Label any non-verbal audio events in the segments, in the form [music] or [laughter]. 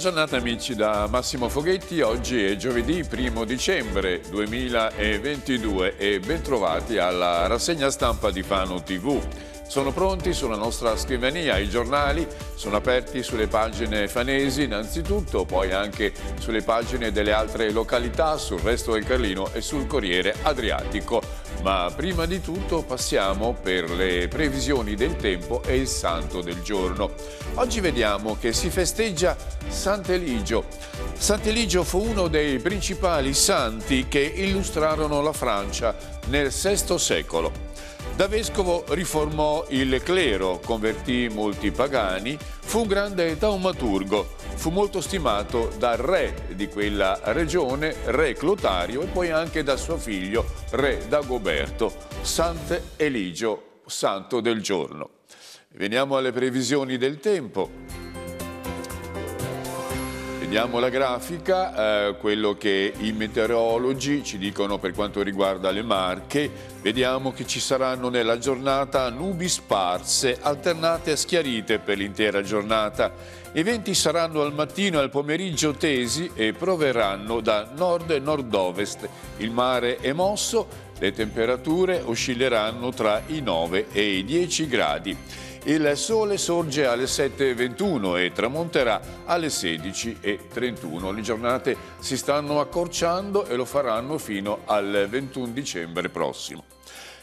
Buona giornata amici da Massimo Foghetti, oggi è giovedì 1 dicembre 2022 e bentrovati alla rassegna stampa di Fano TV. Sono pronti sulla nostra scrivania, i giornali sono aperti sulle pagine fanesi innanzitutto, poi anche sulle pagine delle altre località, sul resto del Carlino e sul Corriere Adriatico. Ma prima di tutto passiamo per le previsioni del tempo e il santo del giorno. Oggi vediamo che si festeggia Sant'Eligio. Sant'Eligio fu uno dei principali santi che illustrarono la Francia nel VI secolo. Da vescovo riformò il clero, convertì molti pagani, Fu un grande taumaturgo, fu molto stimato dal re di quella regione, re Clotario, e poi anche da suo figlio, re Dagoberto, Sant'Eligio, santo del giorno. Veniamo alle previsioni del tempo. Vediamo la grafica, eh, quello che i meteorologi ci dicono per quanto riguarda le Marche. Vediamo che ci saranno nella giornata nubi sparse, alternate a schiarite per l'intera giornata. I venti saranno al mattino e al pomeriggio tesi e proverranno da nord e nord-ovest. Il mare è mosso, le temperature oscilleranno tra i 9 e i 10 gradi. Il sole sorge alle 7.21 e tramonterà alle 16.31. Le giornate si stanno accorciando e lo faranno fino al 21 dicembre prossimo.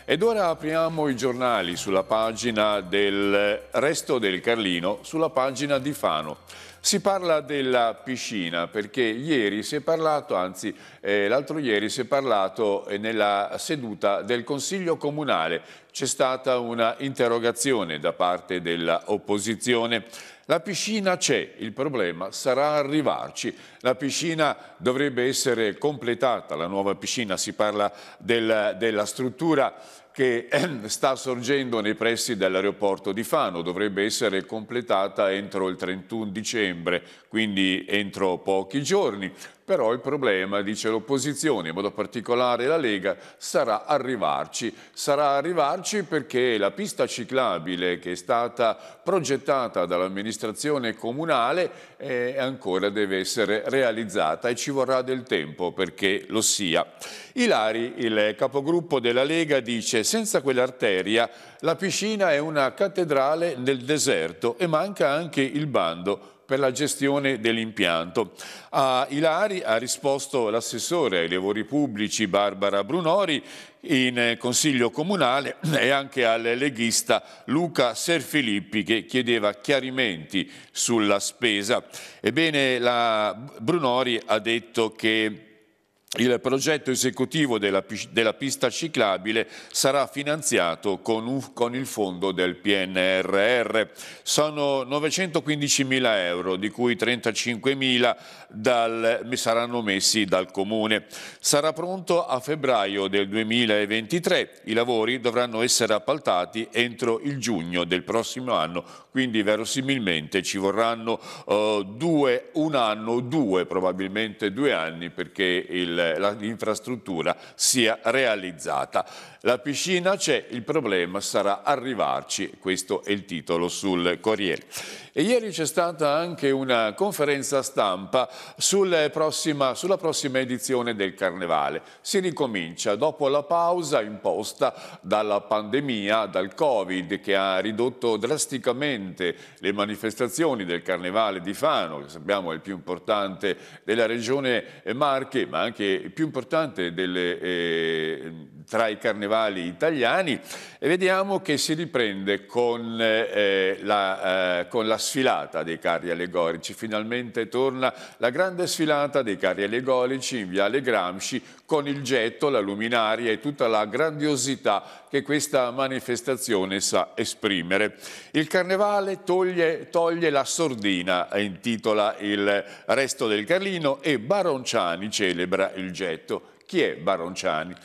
Ed ora apriamo i giornali sulla pagina del Resto del Carlino, sulla pagina di Fano. Si parla della piscina perché ieri si è parlato, anzi eh, l'altro ieri si è parlato eh, nella seduta del Consiglio Comunale. C'è stata una interrogazione da parte dell'opposizione. La piscina c'è, il problema sarà arrivarci. La piscina dovrebbe essere completata, la nuova piscina, si parla del, della struttura che ehm, sta sorgendo nei pressi dell'aeroporto di Fano, dovrebbe essere completata entro il 31 dicembre, quindi entro pochi giorni. Però il problema, dice l'opposizione, in modo particolare la Lega, sarà arrivarci. Sarà arrivarci perché la pista ciclabile che è stata progettata dall'amministrazione comunale eh, ancora deve essere realizzata e ci vorrà del tempo perché lo sia. Ilari, il capogruppo della Lega, dice senza quell'arteria la piscina è una cattedrale nel deserto e manca anche il bando per la gestione dell'impianto. A Ilari ha risposto l'assessore ai lavori pubblici Barbara Brunori in consiglio comunale [clears throat] e anche al leghista Luca Serfilippi che chiedeva chiarimenti sulla spesa. Ebbene, la Brunori ha detto che il progetto esecutivo della, della, pista ciclabile sarà finanziato con, un, con, il fondo del PNRR. Sono 915 mila euro, di cui 35 mila saranno messi dal Comune. Sarà pronto a febbraio del 2023. I lavori dovranno essere appaltati entro il giugno del prossimo anno, quindi verosimilmente ci vorranno uh, due, un anno, due, probabilmente due anni, perché il eh, l'infrastruttura sia realizzata. La piscina c'è, il problema sarà arrivarci, questo è il titolo sul Corriere. E ieri c'è stata anche una conferenza stampa sulla prossima, sulla prossima edizione del Carnevale. Si ricomincia dopo la pausa imposta dalla pandemia, dal Covid, che ha ridotto drasticamente le manifestazioni del Carnevale di Fano, che sappiamo è il più importante della regione Marche, ma anche il più importante delle, eh, tra i carnevali italiani e vediamo che si riprende con, eh, eh, la, eh, con la sfilata dei carri allegorici. Finalmente torna la grande sfilata dei carri allegorici in Viale Gramsci con il getto, la luminaria e tutta la grandiosità che questa manifestazione sa esprimere. Il carnevale toglie, toglie la sordina, eh, intitola il resto del Carlino e Baronciani celebra il getto. Chi è Baronciani?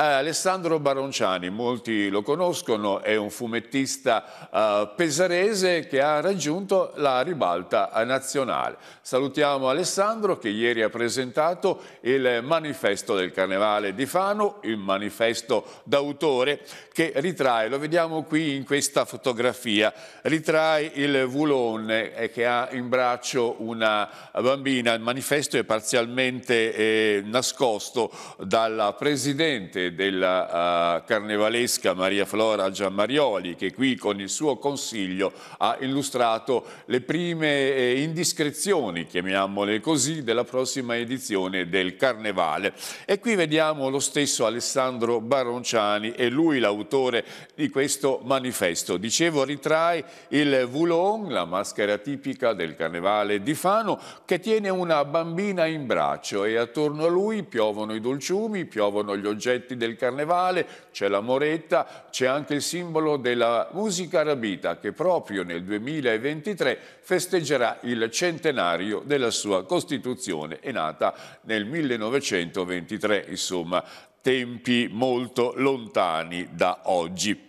Alessandro Baronciani, molti lo conoscono, è un fumettista eh, pesarese che ha raggiunto la ribalta nazionale. Salutiamo Alessandro che ieri ha presentato il manifesto del Carnevale di Fano, il manifesto d'autore che ritrae, lo vediamo qui in questa fotografia, ritrae il vulone eh, che ha in braccio una bambina. Il manifesto è parzialmente eh, nascosto dalla presidente della eh, carnevalesca Maria Flora Giammarioli che qui con il suo consiglio ha illustrato le prime eh, indiscrezioni, chiamiamole così, della prossima edizione del Carnevale. E qui vediamo lo stesso Alessandro Baronciani, è lui l'autore di questo manifesto. Dicevo ritrae il Voulon, la maschera tipica del Carnevale di Fano, che tiene una bambina in braccio e attorno a lui piovono i dolciumi, piovono gli oggetti del carnevale, c'è la moretta, c'è anche il simbolo della musica arabita che proprio nel 2023 festeggerà il centenario della sua costituzione, è nata nel 1923, insomma tempi molto lontani da oggi.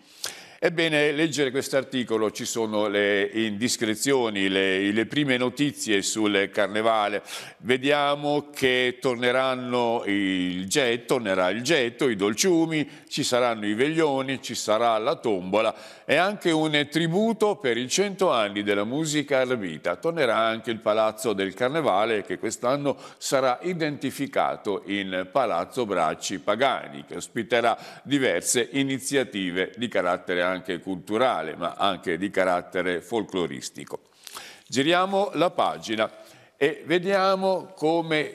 Ebbene, leggere quest'articolo ci sono le indiscrezioni, le, le, prime notizie sul carnevale. Vediamo che torneranno il getto, tornerà il getto, i dolciumi, ci saranno i veglioni, ci sarà la tombola e anche un tributo per i cento anni della musica arbita. Tornerà anche il Palazzo del Carnevale che quest'anno sarà identificato in Palazzo Bracci Pagani che ospiterà diverse iniziative di carattere anche culturale, ma anche di carattere folcloristico. Giriamo la pagina e vediamo come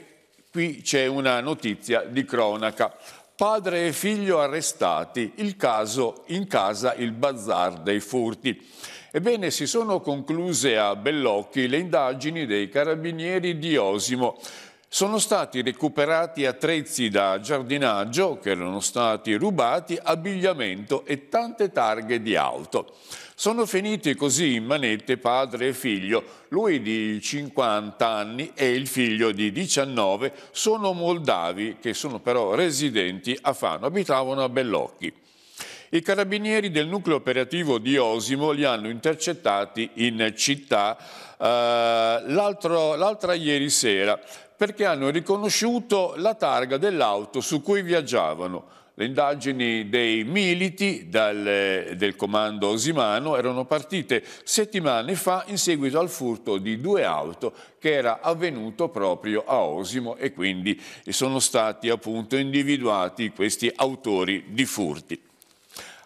qui c'è una notizia di cronaca. Padre e figlio arrestati, il caso in casa il bazar dei furti. Ebbene, si sono concluse a Bellocchi le indagini dei carabinieri di Osimo sono stati recuperati attrezzi da giardinaggio che erano stati rubati, abbigliamento e tante targhe di auto. Sono finiti così in manette padre e figlio, lui di 50 anni e il figlio di 19, sono moldavi che sono però residenti a Fano, abitavano a Bellocchi. I carabinieri del nucleo operativo di Osimo li hanno intercettati in città eh, l'altra ieri sera perché hanno riconosciuto la targa dell'auto su cui viaggiavano. Le indagini dei militi dal, eh, del comando Osimano erano partite settimane fa in seguito al furto di due auto che era avvenuto proprio a Osimo e quindi sono stati appunto individuati questi autori di furti.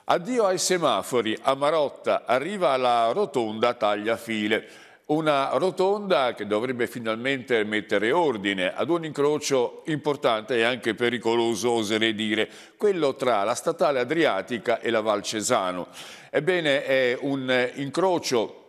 Addio ai semafori, a Marotta arriva la rotonda tagliafile. Una rotonda che dovrebbe finalmente mettere ordine ad un incrocio importante e anche pericoloso, oserei dire, quello tra la statale Adriatica e la Val Cesano. Ebbene, è un incrocio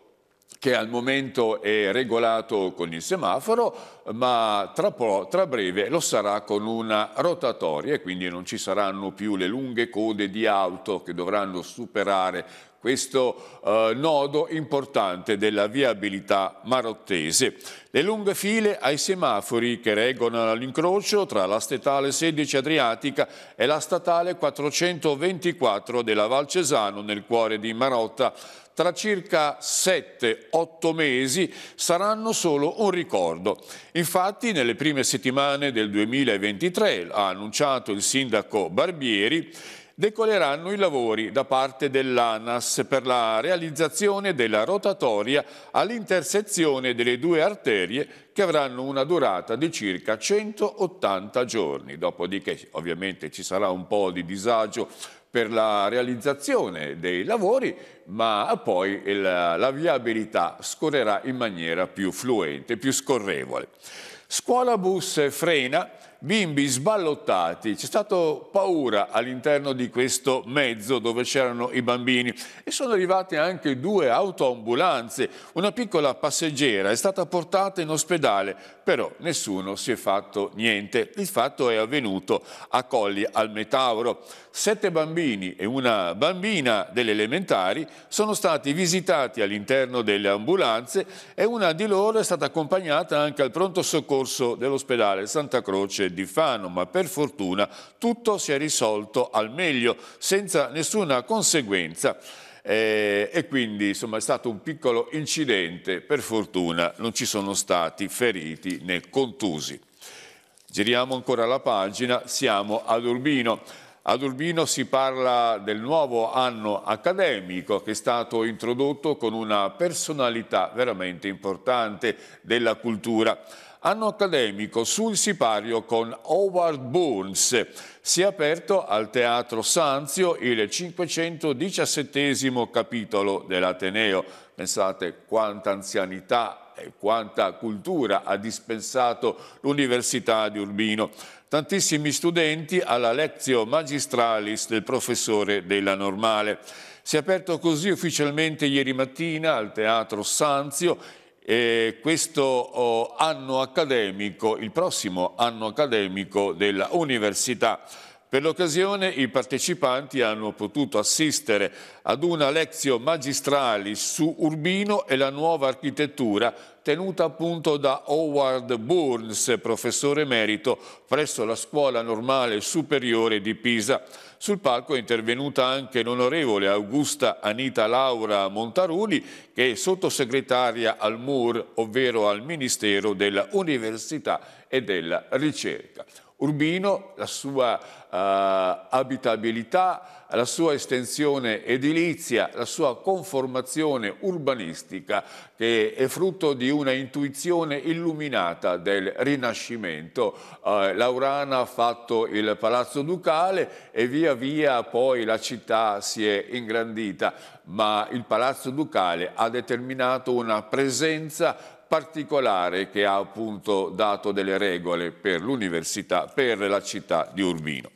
che al momento è regolato con il semaforo, ma tra, tra, breve lo sarà con una rotatoria e quindi non ci saranno più le lunghe code di auto che dovranno superare questo eh, nodo importante della viabilità marottese. Le lunghe file ai semafori che reggono l'incrocio tra la statale 16 Adriatica e la statale 424 della Val Cesano nel cuore di Marotta tra circa 7-8 mesi saranno solo un ricordo. Infatti nelle prime settimane del 2023, ha annunciato il sindaco Barbieri, decoleranno i lavori da parte dell'ANAS per la realizzazione della rotatoria all'intersezione delle due arterie che avranno una durata di circa 180 giorni. Dopodiché ovviamente ci sarà un po' di disagio per la realizzazione dei lavori, ma poi la, la viabilità scorrerà in maniera più fluente, più scorrevole. Scuola bus frena bimbi sballottati, c'è stata paura all'interno di questo mezzo dove c'erano i bambini e sono arrivate anche due autoambulanze, una piccola passeggera è stata portata in ospedale, però nessuno si è fatto niente, il fatto è avvenuto a Colli al Metauro sette bambini e una bambina delle elementari sono stati visitati all'interno delle ambulanze e una di loro è stata accompagnata anche al pronto soccorso dell'ospedale Santa Croce di Fano, ma per fortuna tutto si è risolto al meglio, senza nessuna conseguenza. Eh, e quindi insomma, è stato un piccolo incidente, per fortuna non ci sono stati feriti né contusi. Giriamo ancora la pagina, siamo ad Urbino. Ad Urbino si parla del nuovo anno accademico che è stato introdotto con una personalità veramente importante della cultura. Anno accademico sul sipario con Howard Burns. Si è aperto al Teatro Sanzio il 517 capitolo dell'Ateneo. Pensate quanta anzianità e quanta cultura ha dispensato l'Università di Urbino tantissimi studenti alla Lectio Magistralis del professore della Normale. Si è aperto così ufficialmente ieri mattina al Teatro Sanzio eh, questo oh, anno accademico, il prossimo anno accademico della Università. Per l'occasione i partecipanti hanno potuto assistere ad una lezione magistrale su Urbino e la nuova architettura tenuta appunto da Howard Burns, professore emerito presso la Scuola Normale Superiore di Pisa. Sul palco è intervenuta anche l'onorevole Augusta Anita Laura Montaruli, che è sottosegretaria al MUR, ovvero al Ministero dell'Università e della Ricerca. Urbino, la sua uh, abitabilità, la sua estensione edilizia, la sua conformazione urbanistica che è frutto di una intuizione illuminata del Rinascimento. Eh, Laurana ha fatto il Palazzo Ducale e via via poi la città si è ingrandita, ma il Palazzo Ducale ha determinato una presenza particolare che ha appunto dato delle regole per l'università, per la città di Urbino.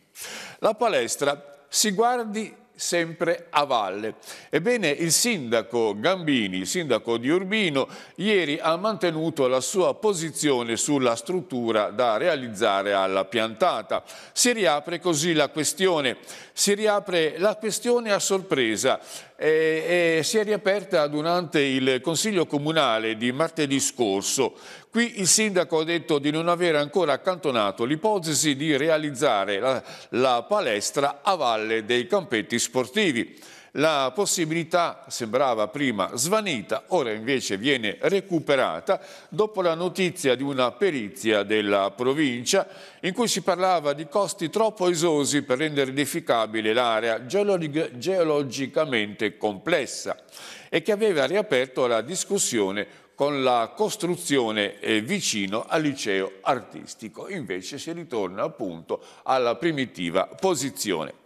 La palestra si guardi sempre a valle. Ebbene, il sindaco Gambini, il sindaco di Urbino, ieri ha mantenuto la sua posizione sulla struttura da realizzare alla piantata. Si riapre così la questione, si riapre la questione a sorpresa e, e si è riaperta durante il Consiglio Comunale di martedì scorso. Qui il sindaco ha detto di non aver ancora accantonato l'ipotesi di realizzare la, la palestra a valle dei campetti sportivi. La possibilità sembrava prima svanita, ora invece viene recuperata dopo la notizia di una perizia della provincia in cui si parlava di costi troppo esosi per rendere edificabile l'area geolog geologicamente complessa e che aveva riaperto la discussione con la costruzione eh, vicino al liceo artistico. Invece si ritorna appunto alla primitiva posizione.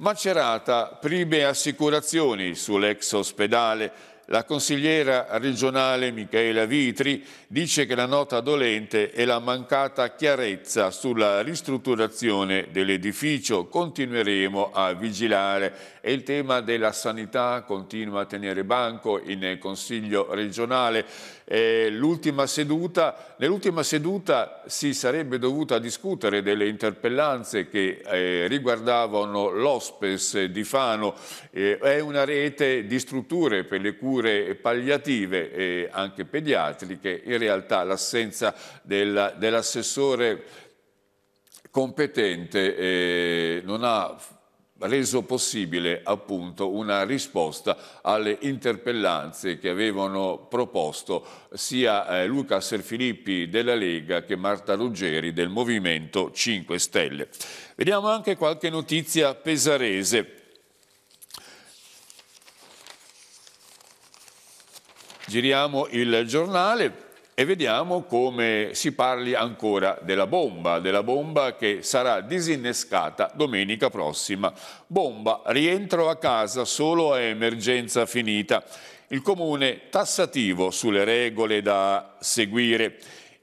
Macerata, prime assicurazioni sull'ex ospedale. La consigliera regionale Michela Vitri dice che la nota dolente è la mancata chiarezza sulla ristrutturazione dell'edificio. Continueremo a vigilare e il tema della sanità continua a tenere banco in Consiglio regionale eh, l'ultima seduta. Nell'ultima seduta si sarebbe dovuta discutere delle interpellanze che eh, riguardavano l'Ospes di Fano, eh, è una rete di strutture per le cure palliative e anche pediatriche, in realtà l'assenza dell'assessore dell competente eh, non ha reso possibile appunto una risposta alle interpellanze che avevano proposto sia eh, Luca Serfilippi della Lega che Marta Ruggeri del Movimento 5 Stelle. Vediamo anche qualche notizia pesarese. Giriamo il giornale e vediamo come si parli ancora della bomba, della bomba che sarà disinnescata domenica prossima. Bomba, rientro a casa solo a emergenza finita. Il comune tassativo sulle regole da seguire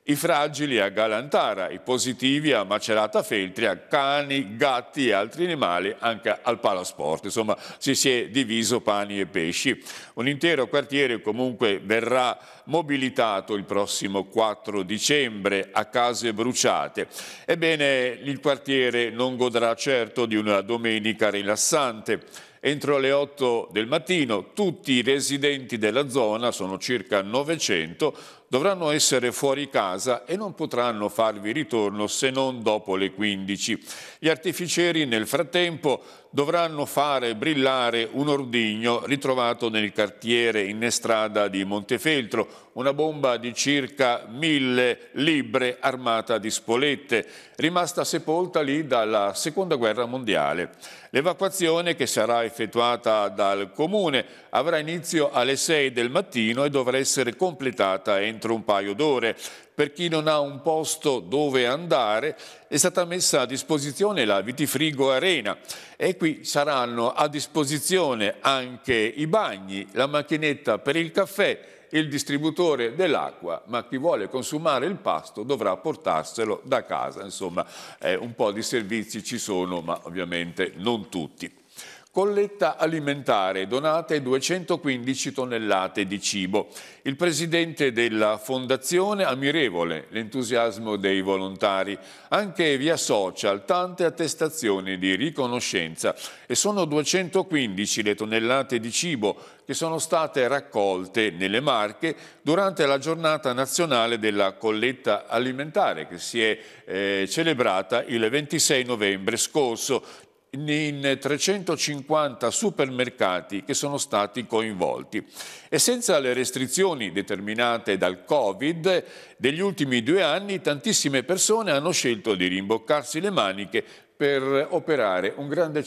i fragili a Galantara, i positivi a Macerata Feltria, cani, gatti e altri animali anche al Palasport. Insomma, ci si è diviso pani e pesci. Un intero quartiere comunque verrà mobilitato il prossimo 4 dicembre a case bruciate. Ebbene, il quartiere non godrà certo di una domenica rilassante. Entro le 8 del mattino tutti i residenti della zona, sono circa 900, dovranno essere fuori casa e non potranno farvi ritorno se non dopo le 15. Gli artificieri nel frattempo dovranno fare brillare un ordigno ritrovato nel quartiere in Innestrada di Montefeltro, una bomba di circa mille libbre armata di spolette, rimasta sepolta lì dalla Seconda Guerra Mondiale. L'evacuazione, che sarà effettuata dal Comune, avrà inizio alle 6 del mattino e dovrà essere completata entro un paio d'ore per chi non ha un posto dove andare, è stata messa a disposizione la Vitifrigo Arena e qui saranno a disposizione anche i bagni, la macchinetta per il caffè, il distributore dell'acqua, ma chi vuole consumare il pasto dovrà portarselo da casa. Insomma, eh, un po' di servizi ci sono, ma ovviamente non tutti. Colletta alimentare, donate 215 tonnellate di cibo. Il presidente della fondazione, ammirevole l'entusiasmo dei volontari, anche via social tante attestazioni di riconoscenza e sono 215 le tonnellate di cibo che sono state raccolte nelle Marche durante la giornata nazionale della colletta alimentare che si è eh, celebrata il 26 novembre scorso in 350 supermercati che sono stati coinvolti. E senza le restrizioni determinate dal Covid, degli ultimi due anni tantissime persone hanno scelto di rimboccarsi le maniche per operare un grande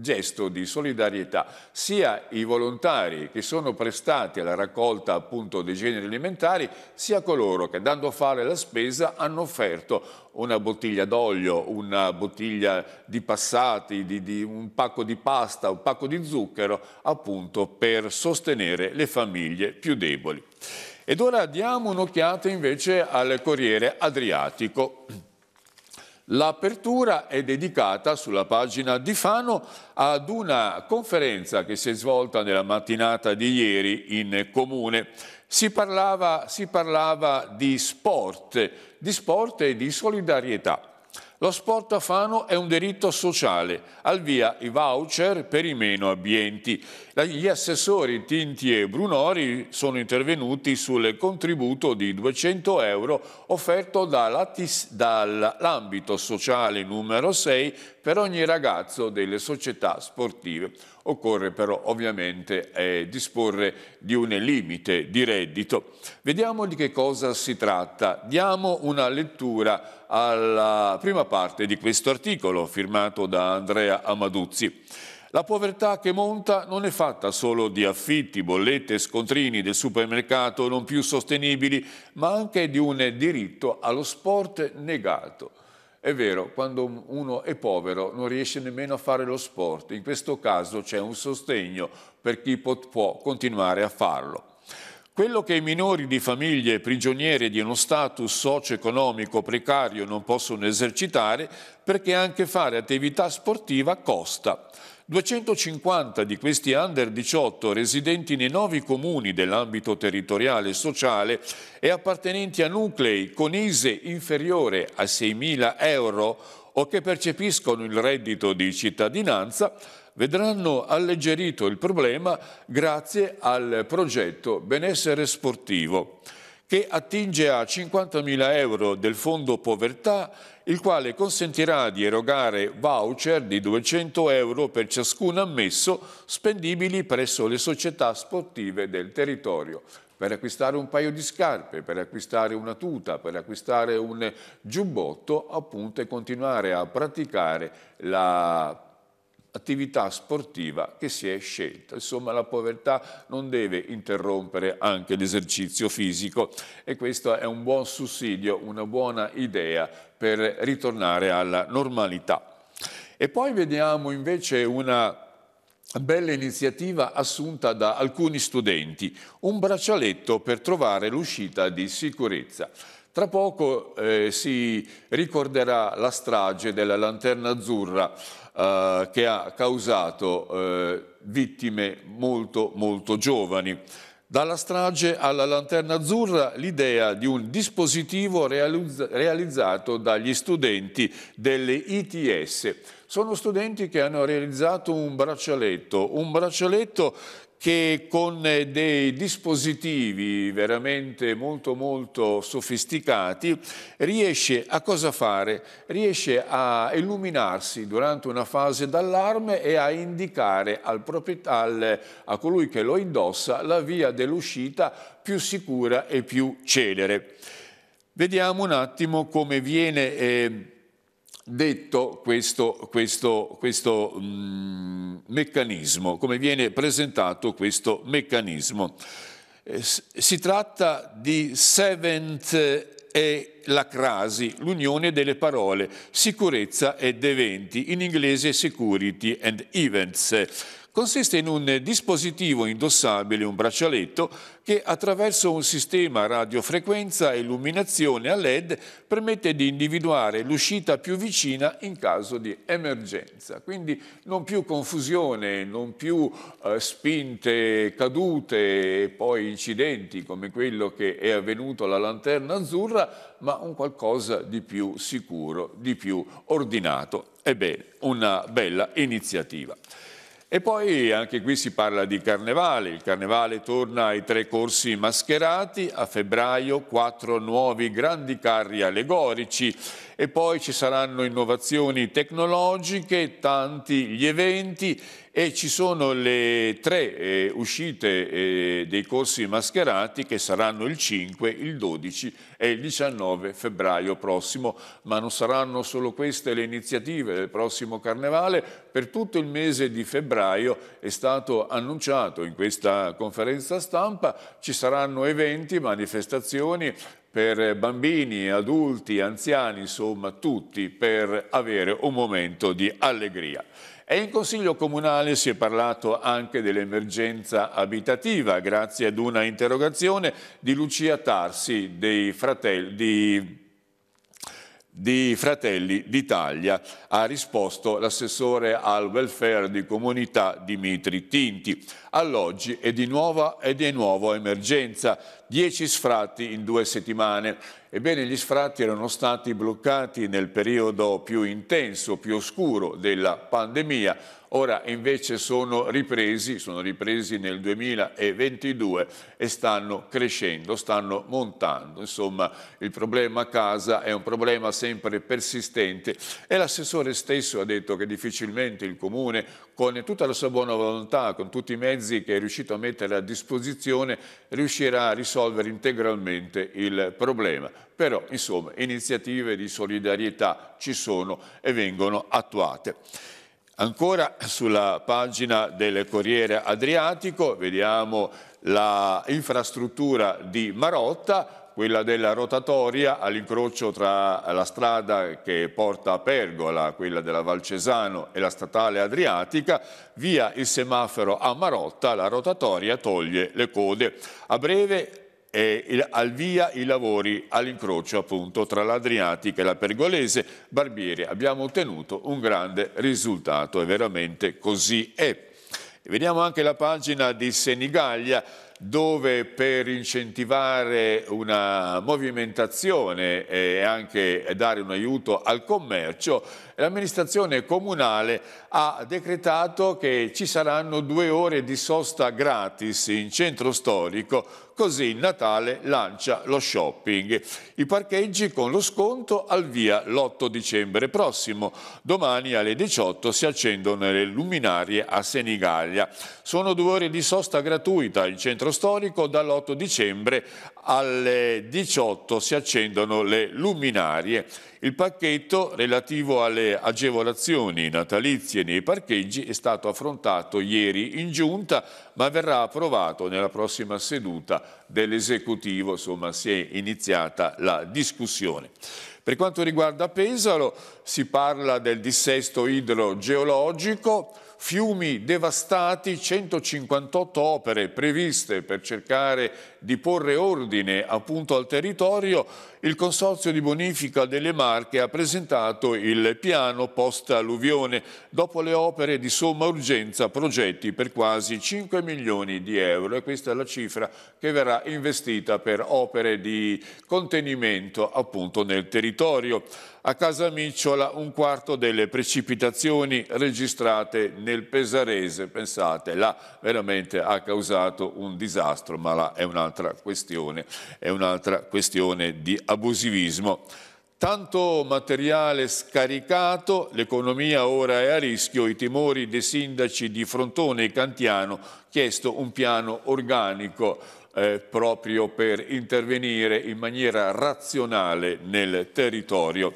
gesto di solidarietà. Sia i volontari che sono prestati alla raccolta appunto dei generi alimentari, sia coloro che andando a fare la spesa hanno offerto una bottiglia d'olio, una bottiglia di passati, di, di un pacco di pasta, un pacco di zucchero, appunto per sostenere le famiglie più deboli. Ed ora diamo un'occhiata invece al Corriere Adriatico. L'apertura è dedicata sulla pagina di Fano ad una conferenza che si è svolta nella mattinata di ieri in comune. Si parlava, si parlava di sport, di sport e di solidarietà. Lo sport a Fano è un diritto sociale, al via i voucher per i meno abbienti. Gli assessori Tinti e Brunori sono intervenuti sul contributo di 200 euro offerto dall'ambito sociale numero 6 per ogni ragazzo delle società sportive. Occorre però ovviamente eh, disporre di un limite di reddito. Vediamo di che cosa si tratta. Diamo una lettura alla prima parte di questo articolo firmato da Andrea Amaduzzi. La povertà che monta non è fatta solo di affitti, bollette e scontrini del supermercato non più sostenibili, ma anche di un diritto allo sport negato. È vero, quando uno è povero non riesce nemmeno a fare lo sport, in questo caso c'è un sostegno per chi può continuare a farlo. Quello che i minori di famiglie prigionieri di uno status socio-economico precario non possono esercitare perché anche fare attività sportiva costa. 250 di questi under 18 residenti nei nuovi comuni dell'ambito territoriale e sociale e appartenenti a nuclei con ISE inferiore a 6.000 euro o che percepiscono il reddito di cittadinanza vedranno alleggerito il problema grazie al progetto Benessere Sportivo che attinge a 50.000 euro del fondo povertà, il quale consentirà di erogare voucher di 200 euro per ciascun ammesso spendibili presso le società sportive del territorio per acquistare un paio di scarpe, per acquistare una tuta, per acquistare un giubbotto, appunto, e continuare a praticare la attività sportiva che si è scelta. Insomma la povertà non deve interrompere anche l'esercizio fisico e questo è un buon sussidio, una buona idea per ritornare alla normalità. E poi vediamo invece una bella iniziativa assunta da alcuni studenti, un braccialetto per trovare l'uscita di sicurezza. Tra poco eh, si ricorderà la strage della Lanterna Azzurra eh, che ha causato eh, vittime molto molto giovani. Dalla strage alla lanterna azzurra l'idea di un dispositivo realizz realizzato dagli studenti delle ITS. Sono studenti che hanno realizzato un braccialetto, un braccialetto che con eh, dei dispositivi veramente molto molto sofisticati riesce a cosa fare? Riesce a illuminarsi durante una fase d'allarme e a indicare al al, a colui che lo indossa la via dell'uscita più sicura e più celere. Vediamo un attimo come viene... Eh, detto questo, questo, questo mh, mm, meccanismo, come viene presentato questo meccanismo. Eh, si tratta di seventh e eh, la crasi, l'unione delle parole sicurezza ed eventi, in inglese security and events consiste in un dispositivo indossabile, un braccialetto, che attraverso un sistema radiofrequenza e illuminazione a LED permette di individuare l'uscita più vicina in caso di emergenza. Quindi non più confusione, non più eh, spinte, cadute e poi incidenti come quello che è avvenuto alla Lanterna Azzurra, ma un qualcosa di più sicuro, di più ordinato. Ebbene, una bella iniziativa. E poi anche qui si parla di carnevale, il carnevale torna ai tre corsi mascherati, a febbraio quattro nuovi grandi carri allegorici e poi ci saranno innovazioni tecnologiche, tanti gli eventi e ci sono le tre eh, uscite eh, dei corsi mascherati che saranno il 5, il 12 e il 19 febbraio prossimo, ma non saranno solo queste le iniziative del prossimo carnevale, per tutto il mese di febbraio è stato annunciato in questa conferenza stampa, ci saranno eventi, manifestazioni, per bambini, adulti, anziani, insomma tutti, per avere un momento di allegria. E in Consiglio Comunale si è parlato anche dell'emergenza abitativa, grazie ad una interrogazione di Lucia Tarsi, dei fratelli, di di Fratelli d'Italia, ha risposto l'assessore al welfare di comunità Dimitri Tinti. All'oggi è di, nuova, è di nuovo emergenza, 10 sfratti in due settimane. Ebbene, gli sfratti erano stati bloccati nel periodo più intenso, più oscuro della pandemia, ora invece sono ripresi, sono ripresi nel 2022 e stanno crescendo, stanno montando. Insomma, il problema a casa è un problema sempre persistente e l'assessore stesso ha detto che difficilmente il Comune, con tutta la sua buona volontà, con tutti i mezzi che è riuscito a mettere a disposizione, riuscirà a risolvere integralmente il problema. Però, insomma, iniziative di solidarietà ci sono e vengono attuate. Ancora sulla pagina del Corriere Adriatico vediamo l'infrastruttura di Marotta, quella della rotatoria all'incrocio tra la strada che porta a Pergola, quella della Valcesano e la statale Adriatica, via il semaforo a Marotta, la rotatoria toglie le code. A breve eh, al via i lavori all'incrocio appunto tra l'Adriatica e la Pergolese. Barbieri, abbiamo ottenuto un grande risultato e veramente così è. Vediamo anche la pagina di Senigallia dove per incentivare una movimentazione e anche dare un aiuto al commercio l'amministrazione comunale ha decretato che ci saranno due ore di sosta gratis in centro storico, così il Natale lancia lo shopping. I parcheggi con lo sconto al via l'8 dicembre prossimo. Domani alle 18 si accendono le luminarie a Senigallia. Sono due ore di sosta gratuita in centro storico dall'8 dicembre alle 18 si accendono le luminarie. Il pacchetto relativo alle agevolazioni natalizie nei parcheggi è stato affrontato ieri in giunta, ma verrà approvato nella prossima seduta dell'esecutivo, insomma si è iniziata la discussione. Per quanto riguarda Pesaro si parla del dissesto idrogeologico, fiumi devastati, 158 opere previste per cercare di porre ordine appunto al territorio, il Consorzio di Bonifica delle Marche ha presentato il piano post-alluvione dopo le opere di somma urgenza progetti per quasi 5 milioni di euro e questa è la cifra che verrà investita per opere di contenimento appunto nel territorio. A Casa Micciola un quarto delle precipitazioni registrate nel Pesarese, pensate, là veramente ha causato un disastro, ma là è un'altra un'altra questione, è un'altra questione di abusivismo. Tanto materiale scaricato, l'economia ora è a rischio, i timori dei sindaci di Frontone e Cantiano chiesto un piano organico eh, proprio per intervenire in maniera razionale nel territorio.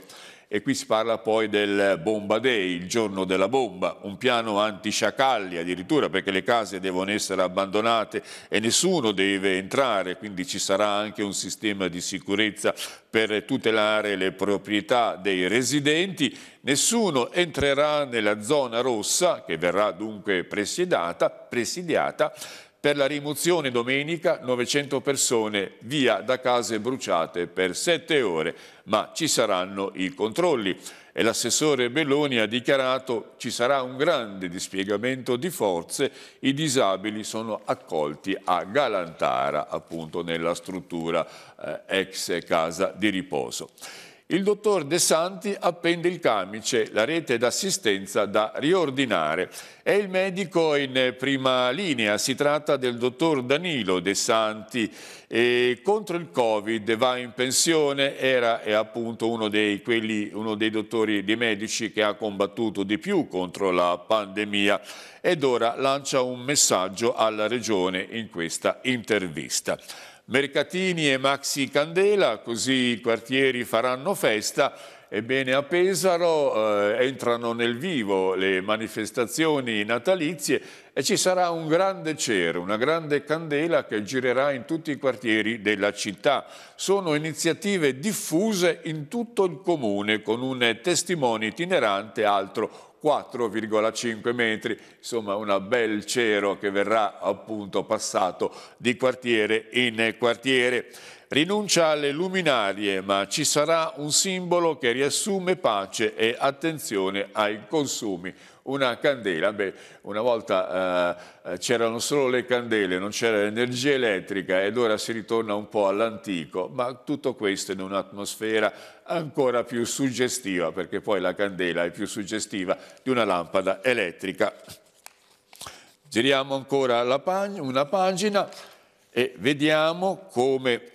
E qui si parla poi del Bomba Day, il giorno della bomba, un piano antisciacalli addirittura perché le case devono essere abbandonate e nessuno deve entrare, quindi ci sarà anche un sistema di sicurezza per tutelare le proprietà dei residenti. Nessuno entrerà nella zona rossa, che verrà dunque presidiata, presidiata per la rimozione domenica 900 persone via da case bruciate per 7 ore, ma ci saranno i controlli. E l'assessore Belloni ha dichiarato ci sarà un grande dispiegamento di forze, i disabili sono accolti a Galantara, appunto nella struttura eh, ex casa di riposo. Il dottor De Santi appende il camice, la rete d'assistenza da riordinare. È il medico in prima linea, si tratta del dottor Danilo De Santi, e contro il Covid, va in pensione, era appunto uno dei, quelli, uno dei dottori dei medici che ha combattuto di più contro la pandemia ed ora lancia un messaggio alla Regione in questa intervista. Mercatini e Maxi Candela, così i quartieri faranno festa. Ebbene a Pesaro eh, entrano nel vivo le manifestazioni natalizie e ci sarà un grande cero, una grande candela che girerà in tutti i quartieri della città. Sono iniziative diffuse in tutto il comune con un testimone itinerante altro 4,5 metri, insomma un bel cero che verrà appunto passato di quartiere in quartiere. Rinuncia alle luminarie, ma ci sarà un simbolo che riassume pace e attenzione ai consumi una candela. Beh, una volta eh, eh, c'erano solo le candele, non c'era l'energia elettrica ed ora si ritorna un po' all'antico, ma tutto questo in un'atmosfera ancora più suggestiva, perché poi la candela è più suggestiva di una lampada elettrica. Giriamo ancora pag una pagina e vediamo come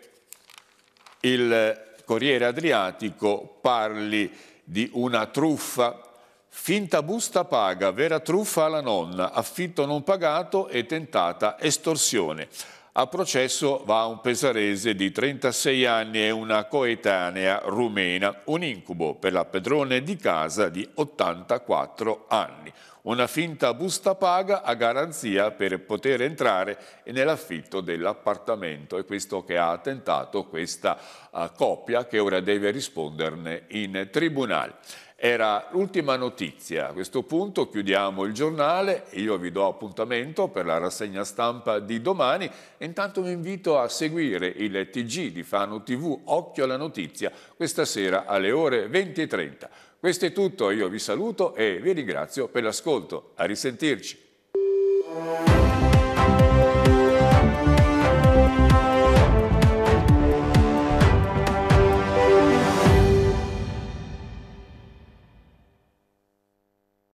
il Corriere Adriatico parli di una truffa Finta busta paga, vera truffa alla nonna, affitto non pagato e tentata estorsione. A processo va un pesarese di 36 anni e una coetanea rumena, un incubo per la padrone di casa di 84 anni. Una finta busta paga a garanzia per poter entrare nell'affitto dell'appartamento. È questo che ha tentato questa eh, coppia che ora deve risponderne in tribunale. Era l'ultima notizia, a questo punto chiudiamo il giornale, io vi do appuntamento per la rassegna stampa di domani intanto vi invito a seguire il TG di Fano TV Occhio alla Notizia questa sera alle ore 20.30. Questo è tutto, io vi saluto e vi ringrazio per l'ascolto. A risentirci.